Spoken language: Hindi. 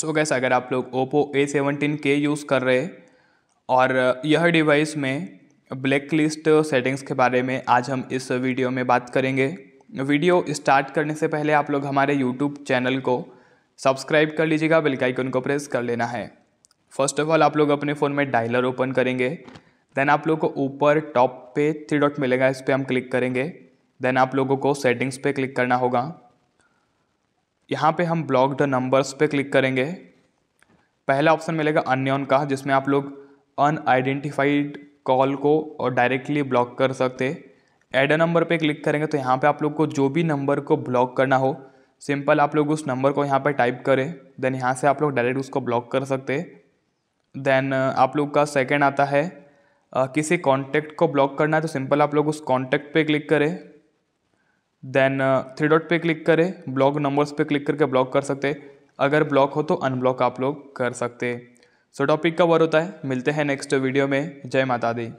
सो so गैस अगर आप लोग ओप्पो ए सेवनटीन के यूज़ कर रहे और यह डिवाइस में ब्लैक लिस्ट सेटिंग्स के बारे में आज हम इस वीडियो में बात करेंगे वीडियो स्टार्ट करने से पहले आप लोग हमारे यूट्यूब चैनल को सब्सक्राइब कर लीजिएगा बेल आइकन को प्रेस कर लेना है फर्स्ट ऑफ ऑल आप लोग अपने फ़ोन में डायलर ओपन करेंगे देन आप लोग को ऊपर टॉप पे थ्री डॉट मिलेगा इस पर हम क्लिक करेंगे देन आप लोगों को सेटिंग्स पे क्लिक करना होगा यहाँ पे हम ब्लॉक द नंबर्स पे क्लिक करेंगे पहला ऑप्शन मिलेगा अननोन का जिसमें आप लोग अनआइडेंटिफाइड कॉल को और डायरेक्टली ब्लॉक कर सकते एड अ नंबर पे क्लिक करेंगे तो यहाँ पे आप लोग को जो भी नंबर को ब्लॉक करना हो सिंपल आप लोग उस नंबर को यहाँ पे टाइप करें देन यहाँ से आप लोग डायरेक्ट उसको ब्लॉक कर सकते देन uh, आप लोग का सेकेंड आता है uh, किसी कॉन्टैक्ट को ब्लॉक करना है तो सिंपल आप लोग उस कॉन्टैक्ट पे क्लिक करें देन थ्री डॉट पे क्लिक करें ब्लॉक नंबर्स पे क्लिक करके ब्लॉक कर सकते अगर ब्लॉक हो तो अनब्लॉक आप लोग कर सकते सो so, टॉपिक कवर होता है मिलते हैं नेक्स्ट वीडियो में जय माता दी